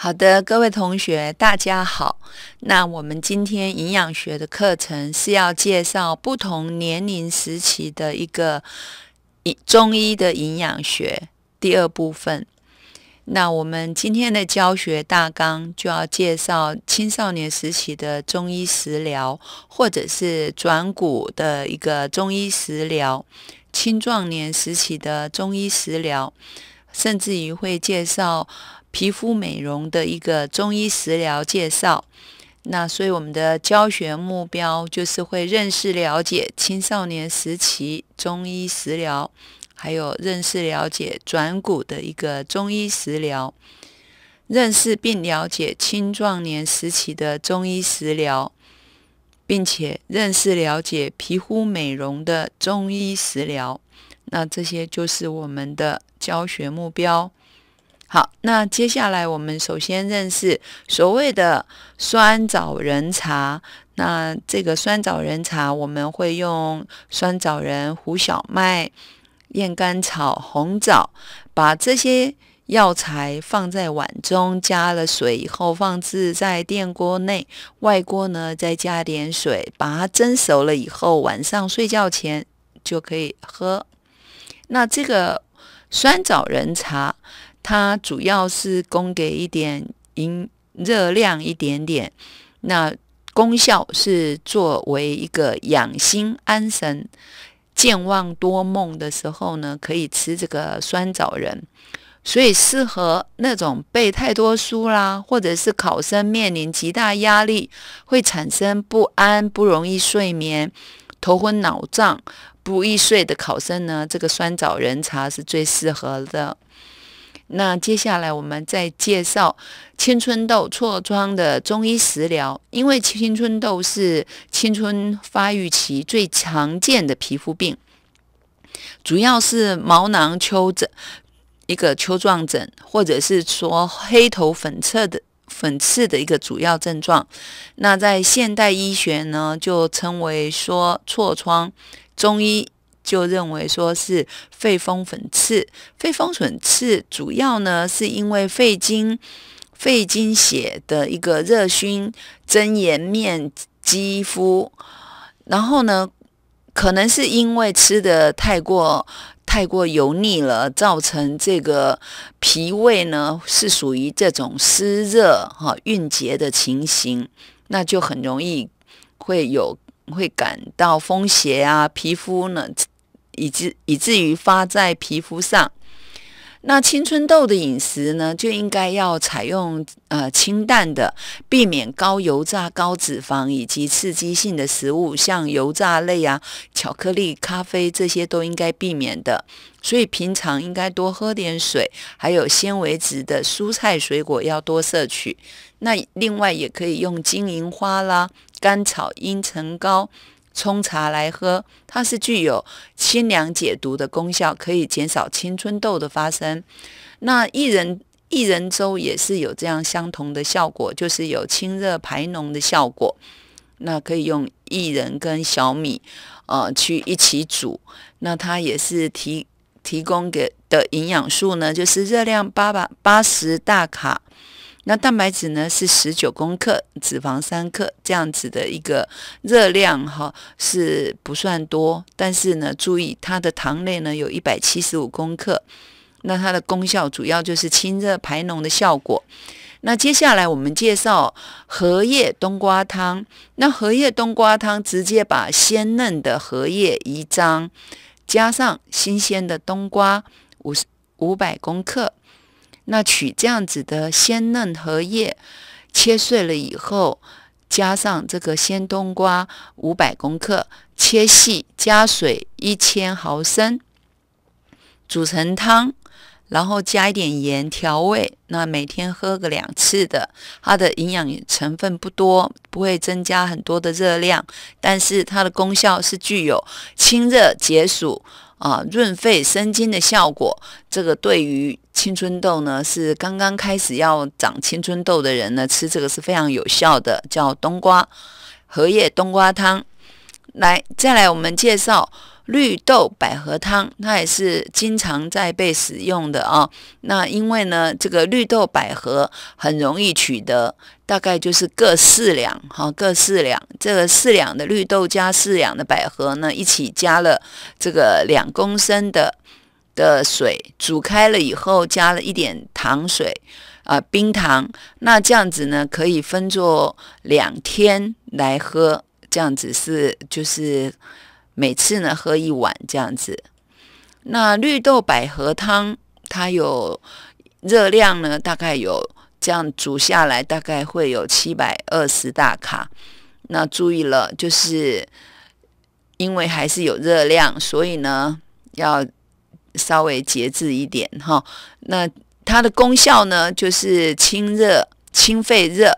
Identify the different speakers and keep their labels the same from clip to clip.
Speaker 1: 好的，各位同学，大家好。那我们今天营养学的课程是要介绍不同年龄时期的一个中医的营养学第二部分。那我们今天的教学大纲就要介绍青少年时期的中医食疗，或者是转骨的一个中医食疗，青壮年时期的中医食疗，甚至于会介绍。皮肤美容的一个中医食疗介绍，那所以我们的教学目标就是会认识了解青少年时期中医食疗，还有认识了解转骨的一个中医食疗，认识并了解青壮年时期的中医食疗，并且认识了解皮肤美容的中医食疗，那这些就是我们的教学目标。好，那接下来我们首先认识所谓的酸枣仁茶。那这个酸枣仁茶，我们会用酸枣仁、胡小麦、燕甘草、红枣，把这些药材放在碗中，加了水以后，放置在电锅内，外锅呢再加点水，把它蒸熟了以后，晚上睡觉前就可以喝。那这个酸枣仁茶。它主要是供给一点营热量，一点点。那功效是作为一个养心安神、健忘多梦的时候呢，可以吃这个酸枣仁。所以适合那种背太多书啦，或者是考生面临极大压力，会产生不安、不容易睡眠、头昏脑胀、不易睡的考生呢，这个酸枣仁茶是最适合的。那接下来我们再介绍青春痘痤疮的中医食疗，因为青春痘是青春发育期最常见的皮肤病，主要是毛囊丘疹、一个丘状疹，或者是说黑头粉刺的粉刺的一个主要症状。那在现代医学呢，就称为说痤疮，中医。就认为说是肺风粉刺，肺风粉刺主要呢是因为肺经肺经血的一个热熏增炎面肌肤，然后呢可能是因为吃的太过太过油腻了，造成这个脾胃呢是属于这种湿热哈蕴结的情形，那就很容易会有会感到风邪啊，皮肤呢。以至以至于发在皮肤上，那青春痘的饮食呢，就应该要采用呃清淡的，避免高油炸、高脂肪以及刺激性的食物，像油炸类啊、巧克力、咖啡这些都应该避免的。所以平常应该多喝点水，还有纤维质的蔬菜水果要多摄取。那另外也可以用金银花啦、甘草、茵陈膏。冲茶来喝，它是具有清凉解毒的功效，可以减少青春痘的发生。那薏仁薏仁粥也是有这样相同的效果，就是有清热排脓的效果。那可以用薏仁跟小米，呃，去一起煮。那它也是提提供给的营养素呢，就是热量八百八十大卡。那蛋白质呢是十九公克，脂肪三克，这样子的一个热量哈是不算多，但是呢注意它的糖类呢有一百七十五公克。那它的功效主要就是清热排脓的效果。那接下来我们介绍荷叶冬瓜汤。那荷叶冬瓜汤直接把鲜嫩的荷叶一张，加上新鲜的冬瓜五五百公克。那取这样子的鲜嫩荷叶，切碎了以后，加上这个鲜冬瓜五百克，切细，加水一千毫升，煮成汤，然后加一点盐调味。那每天喝个两次的，它的营养成分不多，不会增加很多的热量，但是它的功效是具有清热解暑。啊，润肺生津的效果，这个对于青春痘呢，是刚刚开始要长青春痘的人呢，吃这个是非常有效的，叫冬瓜荷叶冬瓜汤。来，再来，我们介绍绿豆百合汤，它也是经常在被使用的啊。那因为呢，这个绿豆百合很容易取得，大概就是各四两哈，各四两。这个四两的绿豆加四两的百合呢，一起加了这个两公升的的水，煮开了以后，加了一点糖水啊，冰糖。那这样子呢，可以分作两天来喝。这样子是就是每次呢喝一碗这样子，那绿豆百合汤它有热量呢，大概有这样煮下来大概会有七百二十大卡。那注意了，就是因为还是有热量，所以呢要稍微节制一点哈。那它的功效呢就是清热、清肺热。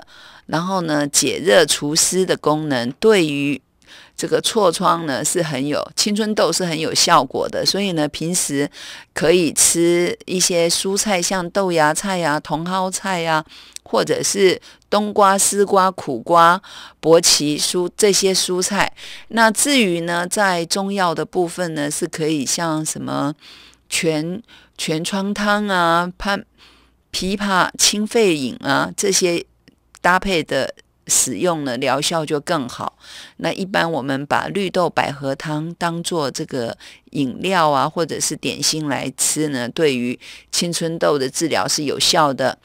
Speaker 1: 然后呢，解热除湿的功能对于这个痤疮呢是很有，青春痘是很有效果的。所以呢，平时可以吃一些蔬菜，像豆芽菜呀、茼蒿菜呀，或者是冬瓜、丝瓜、苦瓜、薄皮蔬这些蔬菜。那至于呢，在中药的部分呢，是可以像什么全全疮汤啊、潘枇杷清肺饮啊这些。搭配的使用呢，疗效就更好。那一般我们把绿豆百合汤当做这个饮料啊，或者是点心来吃呢，对于青春痘的治疗是有效的。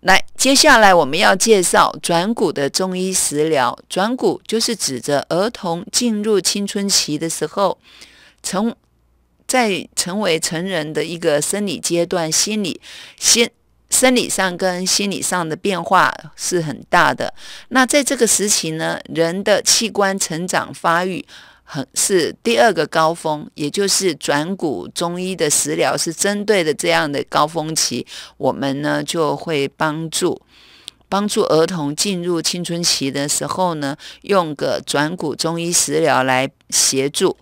Speaker 1: 来，接下来我们要介绍转骨的中医食疗。转骨就是指着儿童进入青春期的时候，成在成为成人的一个生理阶段，心理先。生理上跟心理上的变化是很大的。那在这个时期呢，人的器官成长发育，很是第二个高峰，也就是转骨中医的食疗是针对的这样的高峰期。我们呢就会帮助帮助儿童进入青春期的时候呢，用个转骨中医食疗来协助。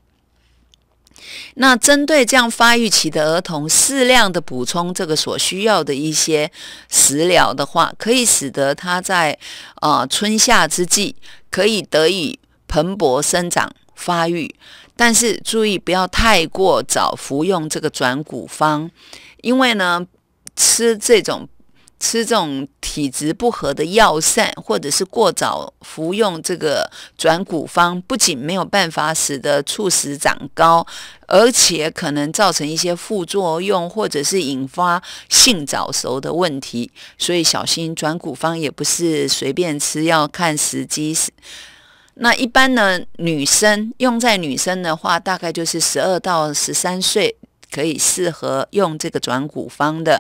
Speaker 1: 那针对这样发育期的儿童，适量的补充这个所需要的一些食疗的话，可以使得他在啊春夏之际可以得以蓬勃生长发育。但是注意不要太过早服用这个转骨方，因为呢吃这种。吃这种体质不合的药膳，或者是过早服用这个转骨方，不仅没有办法使得促使长高，而且可能造成一些副作用，或者是引发性早熟的问题。所以小心转骨方也不是随便吃，要看时机。那一般呢，女生用在女生的话，大概就是十二到十三岁可以适合用这个转骨方的。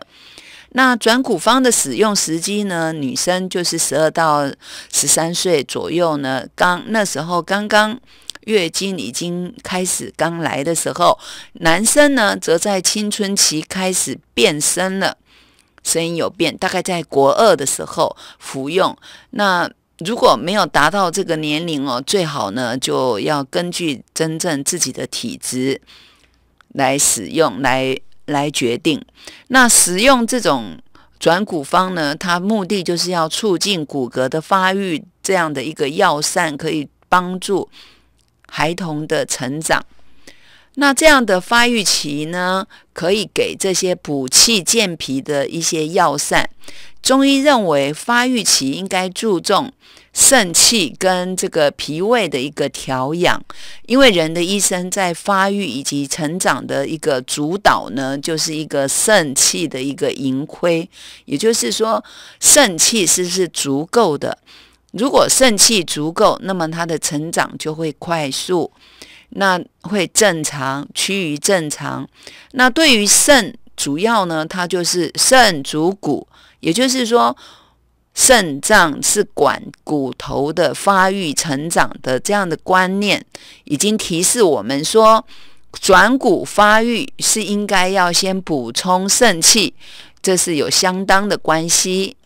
Speaker 1: 那转骨方的使用时机呢？女生就是十二到十三岁左右呢，刚那时候刚刚月经已经开始刚来的时候。男生呢，则在青春期开始变声了，声音有变，大概在国二的时候服用。那如果没有达到这个年龄哦，最好呢就要根据真正自己的体质来使用，来。来决定。那使用这种转骨方呢？它目的就是要促进骨骼的发育，这样的一个药膳可以帮助孩童的成长。那这样的发育期呢，可以给这些补气健脾的一些药膳。中医认为，发育期应该注重肾气跟这个脾胃的一个调养，因为人的一生在发育以及成长的一个主导呢，就是一个肾气的一个盈亏。也就是说，肾气是不是足够的？如果肾气足够，那么它的成长就会快速。那会正常，趋于正常。那对于肾，主要呢，它就是肾主骨，也就是说，肾脏是管骨头的发育成长的这样的观念，已经提示我们说，转骨发育是应该要先补充肾气，这是有相当的关系。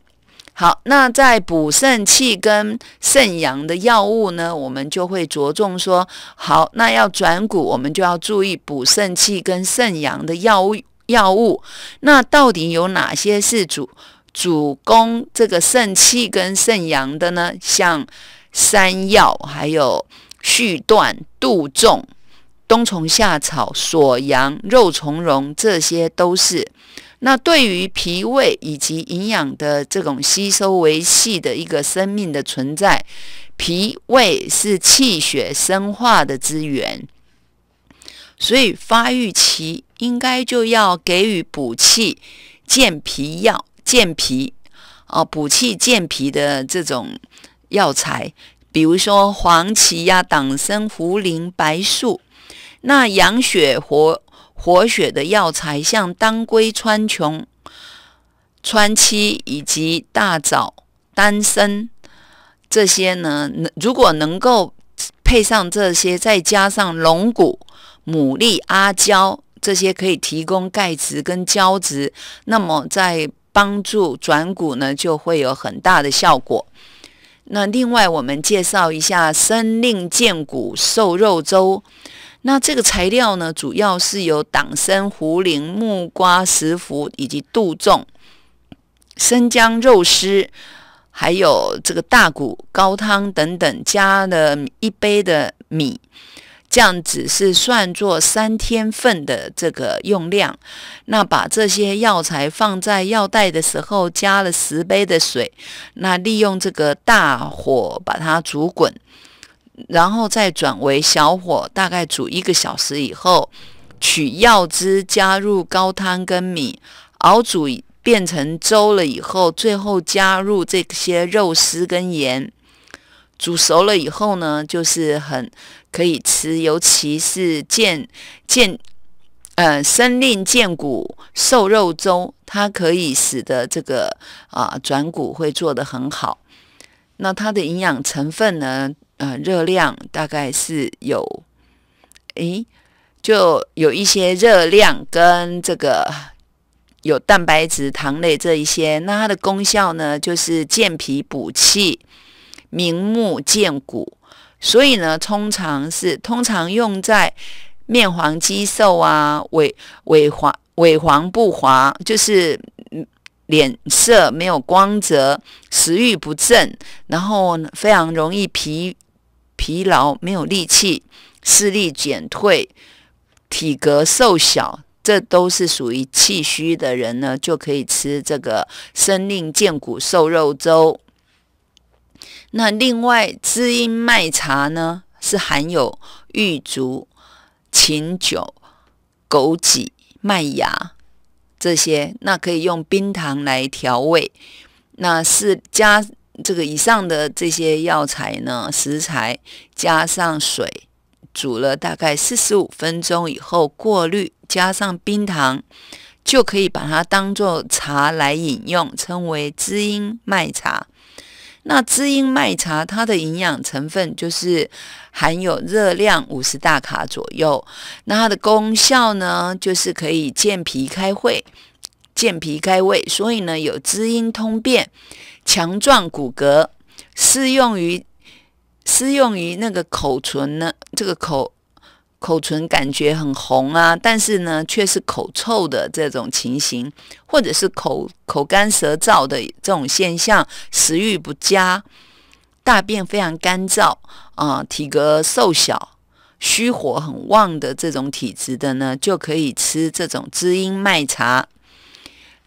Speaker 1: 好，那在补肾气跟肾阳的药物呢，我们就会着重说。好，那要转骨，我们就要注意补肾气跟肾阳的药物。药物，那到底有哪些是主主攻这个肾气跟肾阳的呢？像山药，还有续断、杜仲、冬虫夏草、锁阳、肉苁蓉，这些都是。那对于脾胃以及营养的这种吸收维系的一个生命的存在，脾胃是气血生化的资源，所以发育期应该就要给予补气健脾药健脾，哦，补气健脾的这种药材，比如说黄芪呀、党参、茯苓、白术，那养血活。活血的药材像当归、川穹、川七以及大枣、丹参这些呢，如果能够配上这些，再加上龙骨、牡蛎、阿胶这些可以提供钙质跟胶质，那么在帮助转骨呢，就会有很大的效果。那另外，我们介绍一下生令健骨瘦肉粥。那这个材料呢，主要是由党参、茯苓、木瓜、石斛以及杜仲、生姜、肉丝，还有这个大骨、高汤等等加了一杯的米，这样子是算作三天份的这个用量。那把这些药材放在药袋的时候，加了十杯的水，那利用这个大火把它煮滚。然后再转为小火，大概煮一个小时以后，取药汁加入高汤跟米，熬煮变成粥了以后，最后加入这些肉丝跟盐，煮熟了以后呢，就是很可以吃，尤其是健健，呃，生令健骨瘦肉粥，它可以使得这个啊转骨会做得很好。那它的营养成分呢？呃，热量大概是有，诶，就有一些热量跟这个有蛋白质、糖类这一些。那它的功效呢，就是健脾补气、明目健骨。所以呢，通常是通常用在面黄肌瘦啊、萎萎黄萎黄不华，就是脸色没有光泽、食欲不振，然后非常容易疲。疲劳没有力气，视力减退，体格瘦小，这都是属于气虚的人呢，就可以吃这个生令健骨瘦肉粥。那另外，滋阴麦茶呢，是含有玉竹、秦酒、枸杞、麦芽这些，那可以用冰糖来调味。那是加。这个以上的这些药材呢，食材加上水煮了大概四十五分钟以后，过滤加上冰糖，就可以把它当做茶来饮用，称为滋阴麦茶。那滋阴麦茶它的营养成分就是含有热量五十大卡左右，那它的功效呢就是可以健脾开胃，健脾开胃，所以呢有滋阴通便。强壮骨骼适用于适用于那个口唇呢？这个口口唇感觉很红啊，但是呢却是口臭的这种情形，或者是口口干舌燥的这种现象，食欲不佳，大便非常干燥啊，体格瘦小，虚火很旺的这种体质的呢，就可以吃这种滋阴麦茶。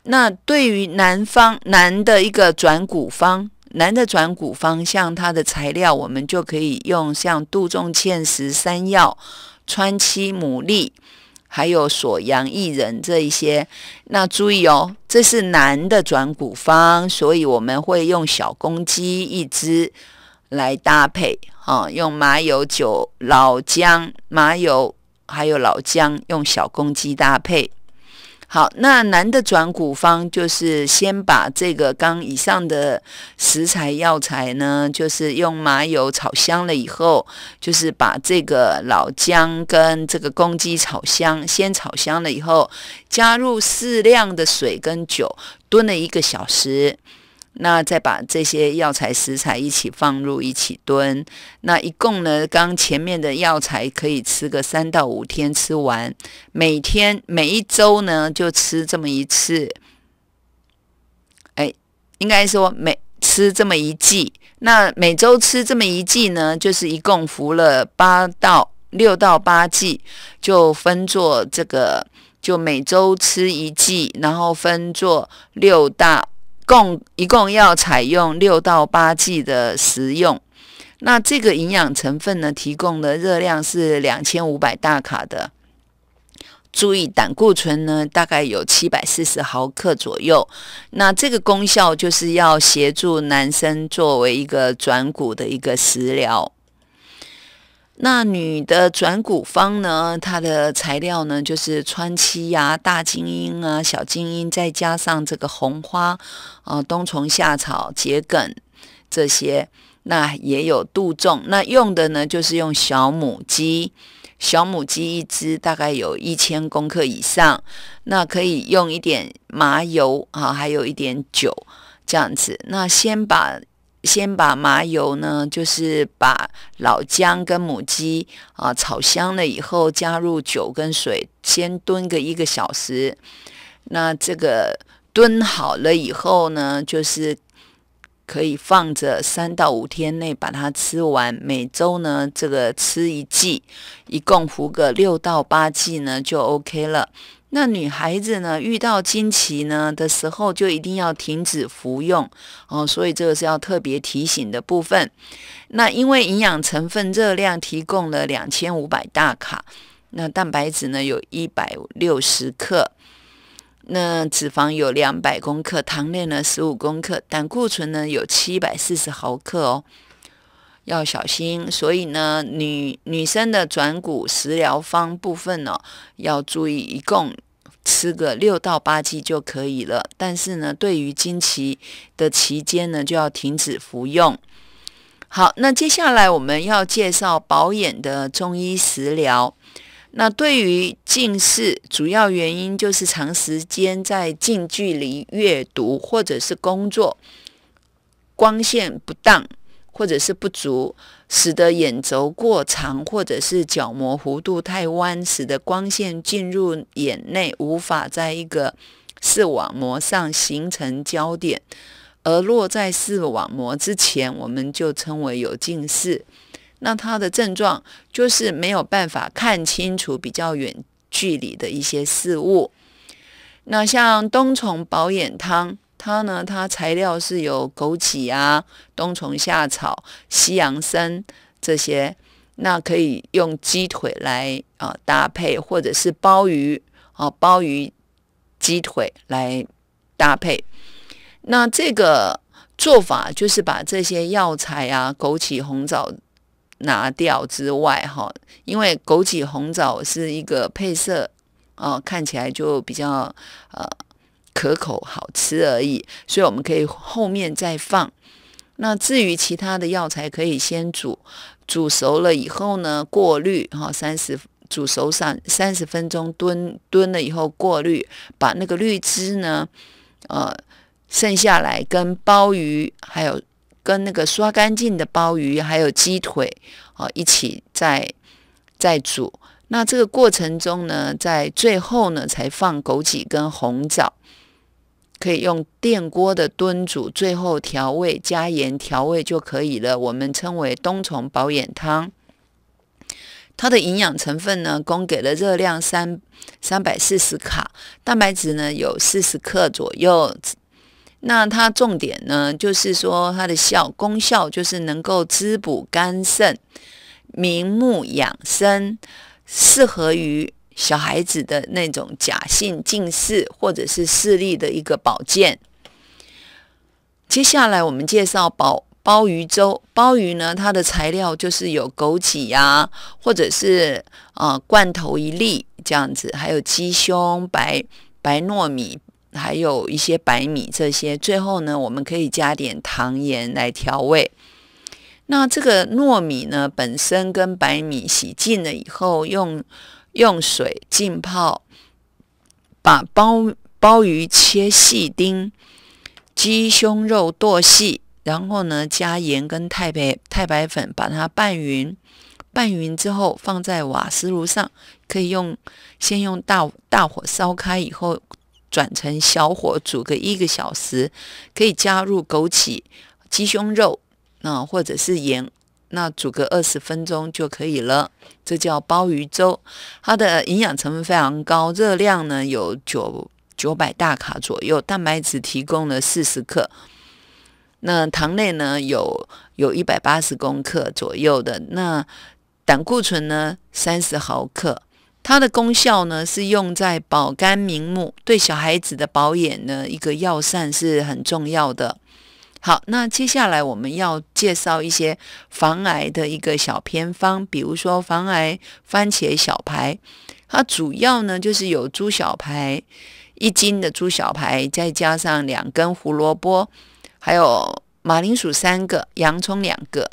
Speaker 1: 那对于南方男的一个转骨方，男的转骨方向它的材料，我们就可以用像杜仲、芡实、山药、川七、牡蛎，还有锁阳、薏仁这一些。那注意哦，这是男的转骨方，所以我们会用小公鸡一只来搭配，啊，用麻油酒、老姜、麻油还有老姜，用小公鸡搭配。好，那男的转股方就是先把这个刚以上的食材药材呢，就是用麻油炒香了以后，就是把这个老姜跟这个公鸡炒香，先炒香了以后，加入适量的水跟酒，炖了一个小时。那再把这些药材食材一起放入一起炖。那一共呢？刚前面的药材可以吃个三到五天吃完，每天每一周呢就吃这么一次。哎，应该说每吃这么一剂，那每周吃这么一剂呢，就是一共服了八到六到八剂，就分作这个，就每周吃一剂，然后分作六大。共一共要采用六到八剂的食用，那这个营养成分呢，提供的热量是两千五百大卡的。注意，胆固醇呢大概有七百四十毫克左右。那这个功效就是要协助男生作为一个转骨的一个食疗。那女的转骨方呢？它的材料呢，就是川七呀、大金英啊、小金英，再加上这个红花啊、冬虫夏草、桔梗这些。那也有杜仲，那用的呢，就是用小母鸡，小母鸡一只大概有一千公克以上。那可以用一点麻油啊，还有一点酒，这样子。那先把。先把麻油呢，就是把老姜跟母鸡啊炒香了以后，加入酒跟水，先炖个一个小时。那这个炖好了以后呢，就是可以放着三到五天内把它吃完。每周呢，这个吃一剂，一共服个六到八剂呢，就 OK 了。那女孩子呢，遇到经期呢的时候，就一定要停止服用哦。所以这个是要特别提醒的部分。那因为营养成分热量提供了两千五百大卡，那蛋白质呢有一百六十克，那脂肪有两百公克，糖类呢十五公克，胆固醇呢有七百四十毫克哦。要小心，所以呢，女女生的转骨食疗方部分呢，要注意，一共吃个六到八剂就可以了。但是呢，对于经期的期间呢，就要停止服用。好，那接下来我们要介绍保眼的中医食疗。那对于近视，主要原因就是长时间在近距离阅读或者是工作，光线不当。或者是不足，使得眼轴过长，或者是角膜弧度太弯，使得光线进入眼内无法在一个视网膜上形成焦点，而落在视网膜之前，我们就称为有近视。那它的症状就是没有办法看清楚比较远距离的一些事物。那像冬虫保眼汤。它呢？它材料是有枸杞啊、冬虫夏草、西洋参这些，那可以用鸡腿来啊搭配，或者是鲍鱼啊，鲍鱼鸡腿来搭配。那这个做法就是把这些药材啊，枸杞、红枣拿掉之外，哈，因为枸杞、红枣是一个配色，哦，看起来就比较呃。可口好吃而已，所以我们可以后面再放。那至于其他的药材，可以先煮，煮熟了以后呢，过滤哈，三十煮熟上三十分钟，蹲蹲了以后过滤，把那个滤汁呢，呃，剩下来跟鲍鱼，还有跟那个刷干净的鲍鱼，还有鸡腿啊，一起再再煮。那这个过程中呢，在最后呢，才放枸杞跟红枣。可以用电锅的炖煮，最后调味加盐调味就可以了。我们称为冬虫保眼汤。它的营养成分呢，供给了热量三三百四十卡，蛋白质呢有四十克左右。那它重点呢，就是说它的效功效就是能够滋补肝肾、明目养生，适合于。小孩子的那种假性近视或者是视力的一个保健。接下来我们介绍鲍鲍鱼粥。鲍鱼呢，它的材料就是有枸杞呀，或者是啊罐头一粒这样子，还有鸡胸、白白糯米，还有一些白米这些。最后呢，我们可以加点糖盐来调味。那这个糯米呢，本身跟白米洗净了以后用。用水浸泡，把鲍鲍鱼切细丁，鸡胸肉剁细，然后呢加盐跟太白太白粉把它拌匀，拌匀之后放在瓦斯炉上，可以用先用大大火烧开以后转成小火煮个一个小时，可以加入枸杞、鸡胸肉那或者是盐。那煮个二十分钟就可以了，这叫鲍鱼粥。它的营养成分非常高，热量呢有九九百大卡左右，蛋白质提供了四十克，那糖类呢有有一百八十公克左右的，那胆固醇呢三十毫克。它的功效呢是用在保肝明目，对小孩子的保眼呢一个药膳是很重要的。好，那接下来我们要介绍一些防癌的一个小偏方，比如说防癌番茄小排。它主要呢就是有猪小排一斤的猪小排，再加上两根胡萝卜，还有马铃薯三个，洋葱两个，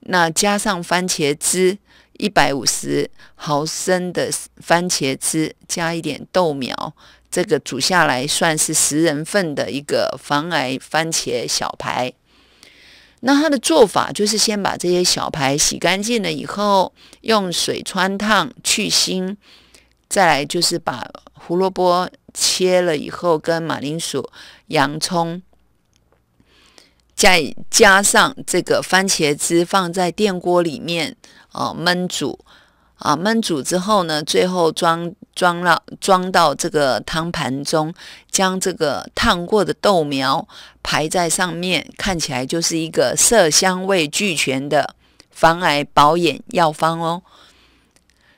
Speaker 1: 那加上番茄汁一百五十毫升的番茄汁，加一点豆苗。这个煮下来算是十人份的一个防癌番茄小排。那它的做法就是先把这些小排洗干净了以后，用水穿烫去腥，再来就是把胡萝卜切了以后跟马铃薯、洋葱，再加上这个番茄汁放在电锅里面啊焖煮。啊，焖煮之后呢，最后装装了装到这个汤盘中，将这个烫过的豆苗排在上面，看起来就是一个色香味俱全的防癌保眼药方哦。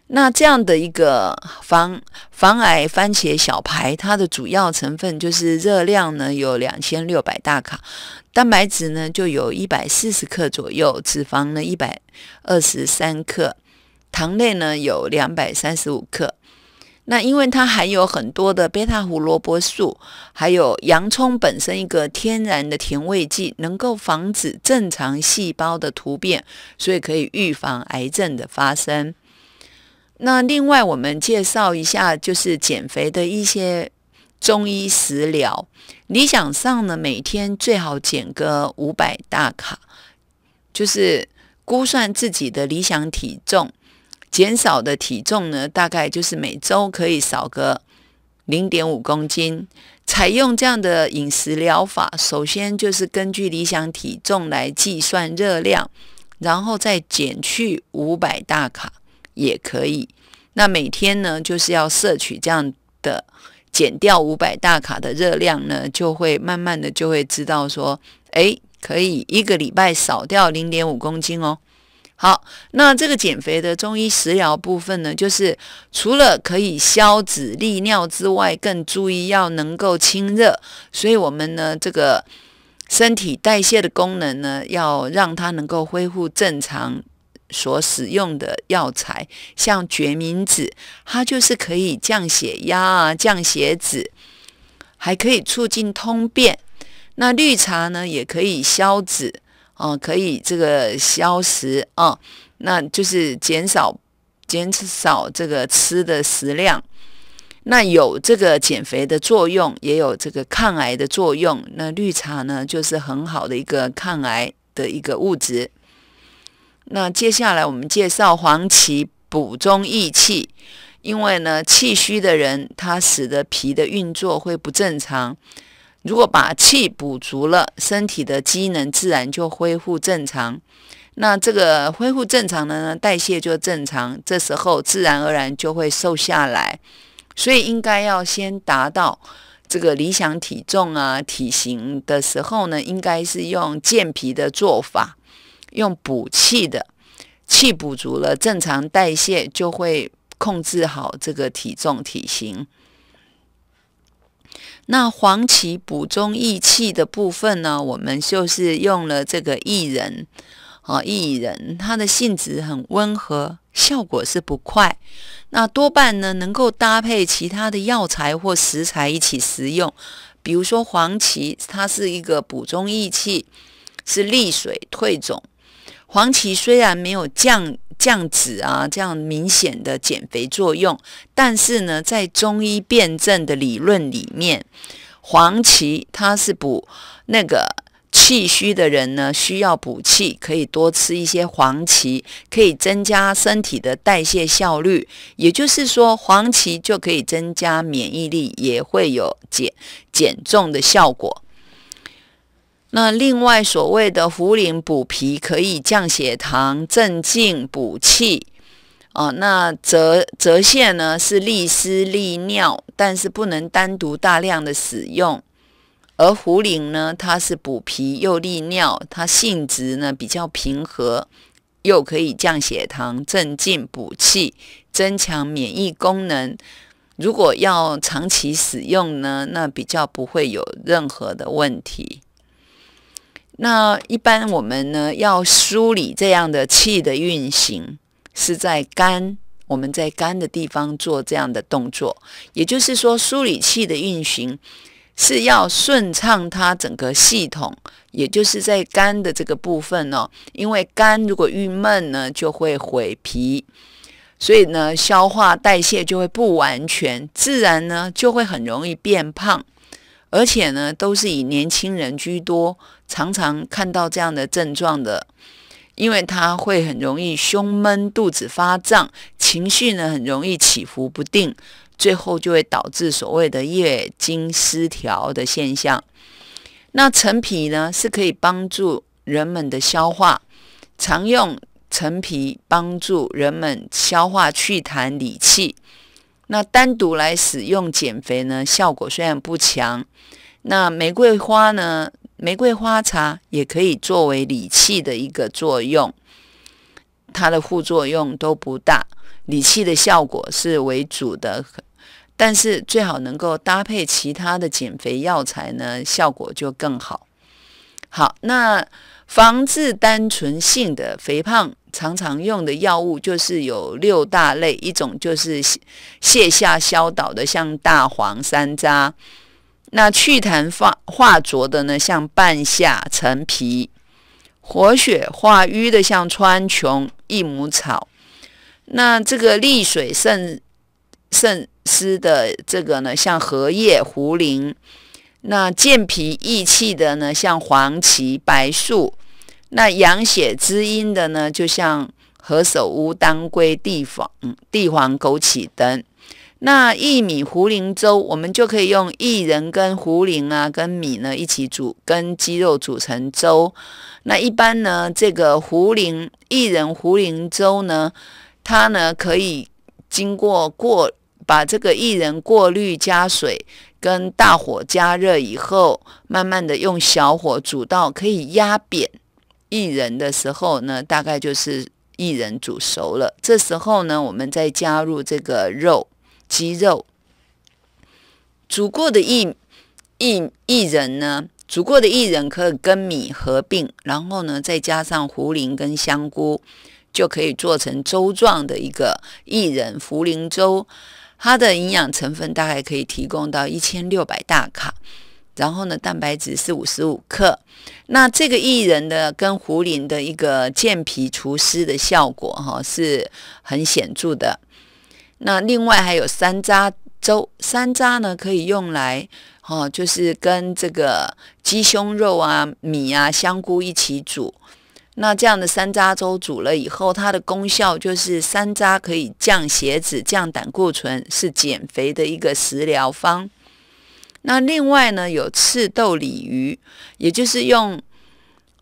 Speaker 1: 那这样的一个防防癌番茄小排，它的主要成分就是热量呢有两千六百大卡，蛋白质呢就有一百四十克左右，脂肪呢一百二十三克。糖类呢有两百三十五克，那因为它含有很多的贝塔胡萝卜素，还有洋葱本身一个天然的甜味剂，能够防止正常细胞的突变，所以可以预防癌症的发生。那另外我们介绍一下，就是减肥的一些中医食疗。理想上呢，每天最好减个五百大卡，就是估算自己的理想体重。减少的体重呢，大概就是每周可以少个零点五公斤。采用这样的饮食疗法，首先就是根据理想体重来计算热量，然后再减去五百大卡也可以。那每天呢，就是要摄取这样的减掉五百大卡的热量呢，就会慢慢的就会知道说，哎，可以一个礼拜少掉零点五公斤哦。好，那这个减肥的中医食疗部分呢，就是除了可以消脂利尿之外，更注意要能够清热。所以我们呢，这个身体代谢的功能呢，要让它能够恢复正常。所使用的药材，像决明子，它就是可以降血压啊、降血脂，还可以促进通便。那绿茶呢，也可以消脂。哦，可以这个消食啊，那就是减少减少这个吃的食量，那有这个减肥的作用，也有这个抗癌的作用。那绿茶呢，就是很好的一个抗癌的一个物质。那接下来我们介绍黄芪补中益气，因为呢气虚的人，他使得脾的运作会不正常。如果把气补足了，身体的机能自然就恢复正常。那这个恢复正常的呢，代谢就正常，这时候自然而然就会瘦下来。所以应该要先达到这个理想体重啊、体型的时候呢，应该是用健脾的做法，用补气的，气补足了，正常代谢就会控制好这个体重、体型。那黄芪补中益气的部分呢，我们就是用了这个薏仁，啊，薏仁它的性质很温和，效果是不快。那多半呢能够搭配其他的药材或食材一起食用，比如说黄芪，它是一个补中益气，是利水退肿。黄芪虽然没有降。降脂啊，这样明显的减肥作用。但是呢，在中医辩证的理论里面，黄芪它是补那个气虚的人呢，需要补气，可以多吃一些黄芪，可以增加身体的代谢效率。也就是说，黄芪就可以增加免疫力，也会有减减重的效果。那另外所谓的茯苓补脾，可以降血糖、镇静、补气。啊，那泽泽泻呢是利湿利尿，但是不能单独大量的使用。而茯苓呢，它是补脾又利尿，它性质呢比较平和，又可以降血糖、镇静、补气，增强免疫功能。如果要长期使用呢，那比较不会有任何的问题。那一般我们呢，要梳理这样的气的运行，是在肝。我们在肝的地方做这样的动作，也就是说，梳理气的运行是要顺畅它整个系统，也就是在肝的这个部分呢。因为肝如果郁闷呢，就会毁脾，所以呢，消化代谢就会不完全，自然呢就会很容易变胖。而且呢，都是以年轻人居多，常常看到这样的症状的，因为他会很容易胸闷、肚子发胀，情绪呢很容易起伏不定，最后就会导致所谓的月经失调的现象。那陈皮呢，是可以帮助人们的消化，常用陈皮帮助人们消化、祛痰、理气。那单独来使用减肥呢，效果虽然不强。那玫瑰花呢，玫瑰花茶也可以作为理气的一个作用，它的副作用都不大，理气的效果是为主的，但是最好能够搭配其他的减肥药材呢，效果就更好。好，那。防治单纯性的肥胖，常常用的药物就是有六大类，一种就是泻下消导的，像大黄、山楂；那祛痰化化浊的呢，像半夏、陈皮；活血化瘀的像川穹、益母草；那这个利水渗渗湿的这个呢，像荷叶、茯苓。那健脾益气的呢，像黄芪、白术；那养血滋阴的呢，就像何首乌、当归、地黄、地黄、枸杞等。那薏米茯苓粥，我们就可以用薏仁跟茯苓啊，跟米呢一起煮，跟鸡肉煮成粥。那一般呢，这个茯苓薏仁茯苓粥呢，它呢可以经过过。把这个薏仁过滤、加水，跟大火加热以后，慢慢的用小火煮到可以压扁薏仁的时候呢，大概就是薏仁煮熟了。这时候呢，我们再加入这个肉、鸡肉，煮过的薏薏薏仁呢，煮过的薏仁可以跟米合并，然后呢，再加上茯苓跟香菇，就可以做成粥状的一个薏仁茯苓粥。它的营养成分大概可以提供到一千六百大卡，然后呢，蛋白质是五十五克。那这个薏仁的跟茯苓的一个健脾除湿的效果哈，是很显著的。那另外还有山楂粥，山楂呢可以用来哈，就是跟这个鸡胸肉啊、米啊、香菇一起煮。那这样的山楂粥煮了以后，它的功效就是山楂可以降血脂、降胆固醇，是减肥的一个食疗方。那另外呢，有赤豆鲤鱼，也就是用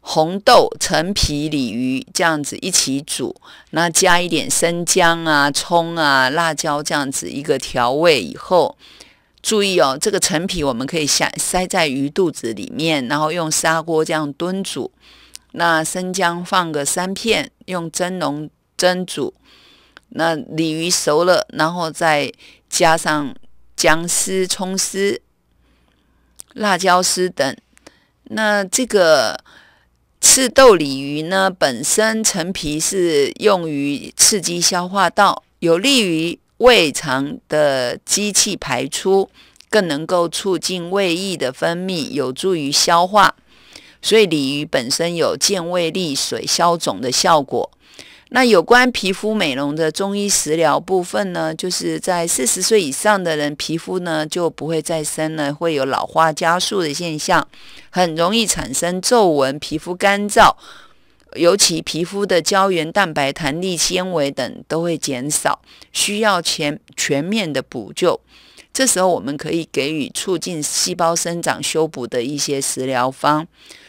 Speaker 1: 红豆、陈皮、鲤鱼这样子一起煮，那加一点生姜啊、葱啊、辣椒这样子一个调味以后，注意哦，这个陈皮我们可以下塞在鱼肚子里面，然后用砂锅这样炖煮。那生姜放个三片，用蒸笼蒸煮。那鲤鱼熟了，然后再加上姜丝、葱丝、辣椒丝等。那这个赤豆鲤鱼呢，本身陈皮是用于刺激消化道，有利于胃肠的机器排出，更能够促进胃液的分泌，有助于消化。所以鲤鱼本身有健胃利水消肿的效果。那有关皮肤美容的中医食疗部分呢？就是在四十岁以上的人，皮肤呢就不会再生了，会有老化加速的现象，很容易产生皱纹、皮肤干燥，尤其皮肤的胶原蛋白、弹力纤维等都会减少，需要全全面的补救。这时候我们可以给予促进细胞生长、修补的一些食疗方。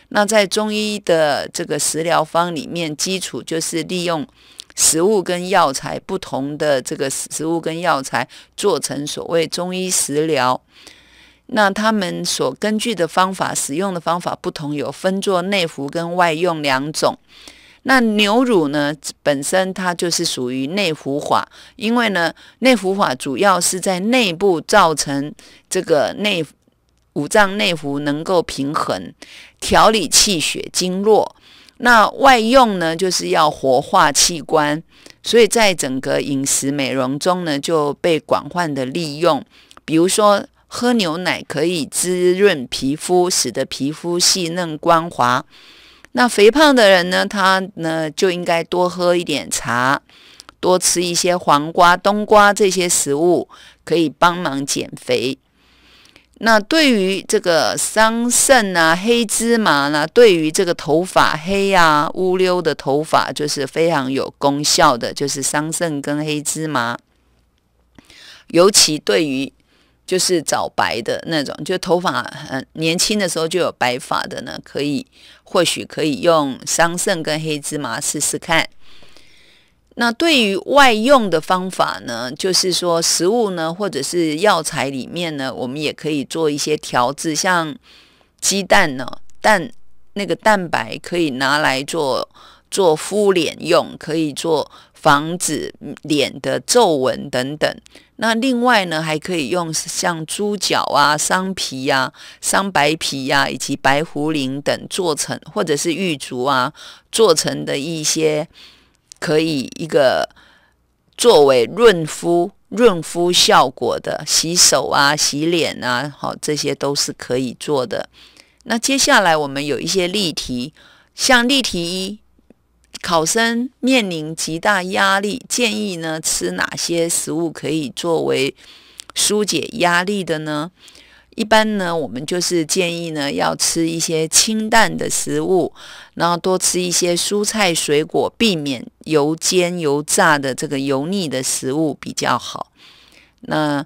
Speaker 1: 那在中医的这个食疗方里面，基础就是利用食物跟药材不同的这个食物跟药材做成所谓中医食疗。那他们所根据的方法、使用的方法不同，有分作内服跟外用两种。那牛乳呢，本身它就是属于内服法，因为呢，内服法主要是在内部造成这个内。五脏内服能够平衡、调理气血经络，那外用呢，就是要活化器官，所以在整个饮食美容中呢，就被广泛的利用。比如说，喝牛奶可以滋润皮肤，使得皮肤细嫩光滑。那肥胖的人呢，他呢就应该多喝一点茶，多吃一些黄瓜、冬瓜这些食物，可以帮忙减肥。那对于这个桑葚啊、黑芝麻呢，对于这个头发黑呀、乌溜的头发，就是非常有功效的，就是桑葚跟黑芝麻。尤其对于就是早白的那种，就头发年轻的时候就有白发的呢，可以或许可以用桑葚跟黑芝麻试试看。那对于外用的方法呢，就是说食物呢，或者是药材里面呢，我们也可以做一些调制，像鸡蛋呢蛋那个蛋白可以拿来做做敷脸用，可以做防止脸的皱纹等等。那另外呢，还可以用像猪脚啊、桑皮呀、桑白皮呀，以及白茯苓等做成，或者是玉竹啊做成的一些。可以一个作为润肤、润肤效果的洗手啊、洗脸啊，好，这些都是可以做的。那接下来我们有一些例题，像例题一，考生面临极大压力，建议呢吃哪些食物可以作为纾解压力的呢？一般呢，我们就是建议呢，要吃一些清淡的食物，然后多吃一些蔬菜水果，避免油煎油炸的这个油腻的食物比较好。那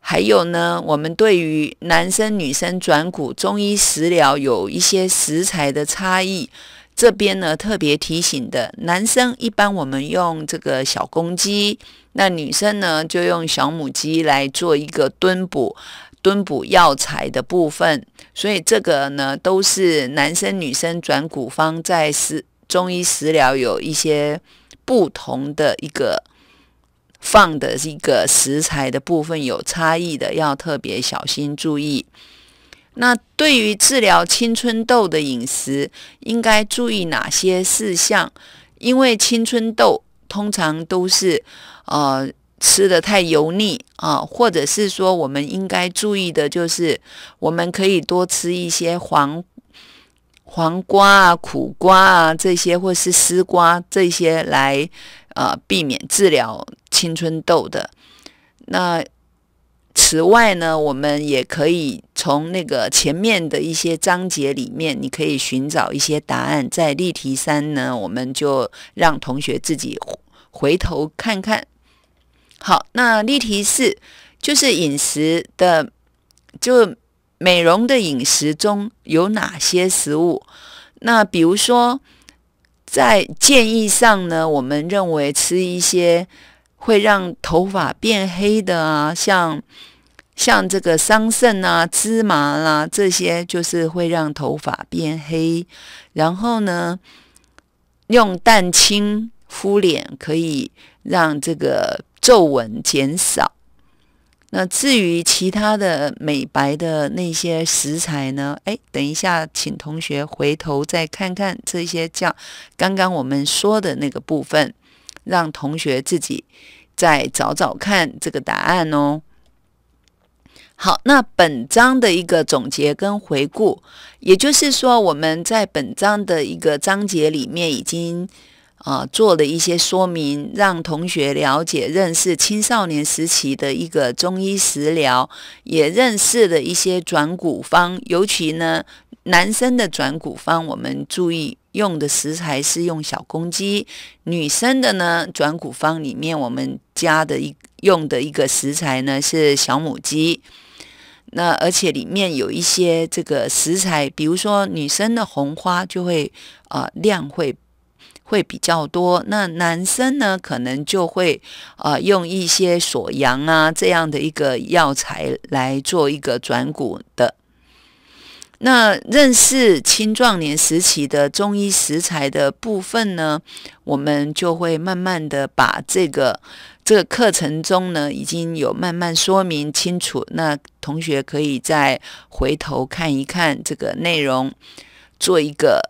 Speaker 1: 还有呢，我们对于男生女生转骨中医食疗有一些食材的差异。这边呢，特别提醒的，男生一般我们用这个小公鸡，那女生呢就用小母鸡来做一个蹲补。蹲补药材的部分，所以这个呢都是男生女生转古方在食中医食疗有一些不同的一个放的一个食材的部分有差异的，要特别小心注意。那对于治疗青春痘的饮食，应该注意哪些事项？因为青春痘通常都是呃。吃的太油腻啊，或者是说，我们应该注意的就是，我们可以多吃一些黄黄瓜啊、苦瓜啊这些，或是丝瓜这些来，呃，避免治疗青春痘的。那此外呢，我们也可以从那个前面的一些章节里面，你可以寻找一些答案。在例题三呢，我们就让同学自己回头看看。好，那例题四就是饮食的，就美容的饮食中有哪些食物？那比如说，在建议上呢，我们认为吃一些会让头发变黑的啊，像像这个桑葚啊、芝麻啦，这些就是会让头发变黑。然后呢，用蛋清敷脸可以让这个。皱纹减少。那至于其他的美白的那些食材呢？哎，等一下，请同学回头再看看这些叫刚刚我们说的那个部分，让同学自己再找找看这个答案哦。好，那本章的一个总结跟回顾，也就是说我们在本章的一个章节里面已经。啊，做了一些说明，让同学了解认识青少年时期的一个中医食疗，也认识了一些转骨方。尤其呢，男生的转骨方，我们注意用的食材是用小公鸡；女生的呢，转骨方里面我们加的一用的一个食材呢是小母鸡。那而且里面有一些这个食材，比如说女生的红花就会啊量会。会比较多，那男生呢，可能就会啊用一些锁阳啊这样的一个药材来做一个转骨的。那认识青壮年时期的中医食材的部分呢，我们就会慢慢的把这个这个课程中呢已经有慢慢说明清楚，那同学可以再回头看一看这个内容，做一个。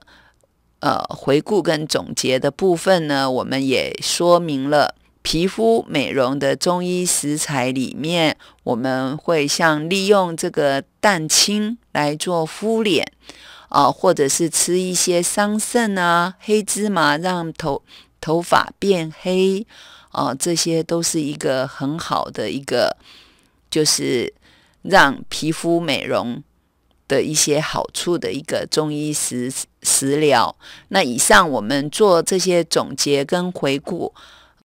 Speaker 1: 呃，回顾跟总结的部分呢，我们也说明了皮肤美容的中医食材里面，我们会像利用这个蛋清来做敷脸啊，或者是吃一些桑葚啊、黑芝麻，让头头发变黑啊，这些都是一个很好的一个，就是让皮肤美容。的一些好处的一个中医食食疗。那以上我们做这些总结跟回顾。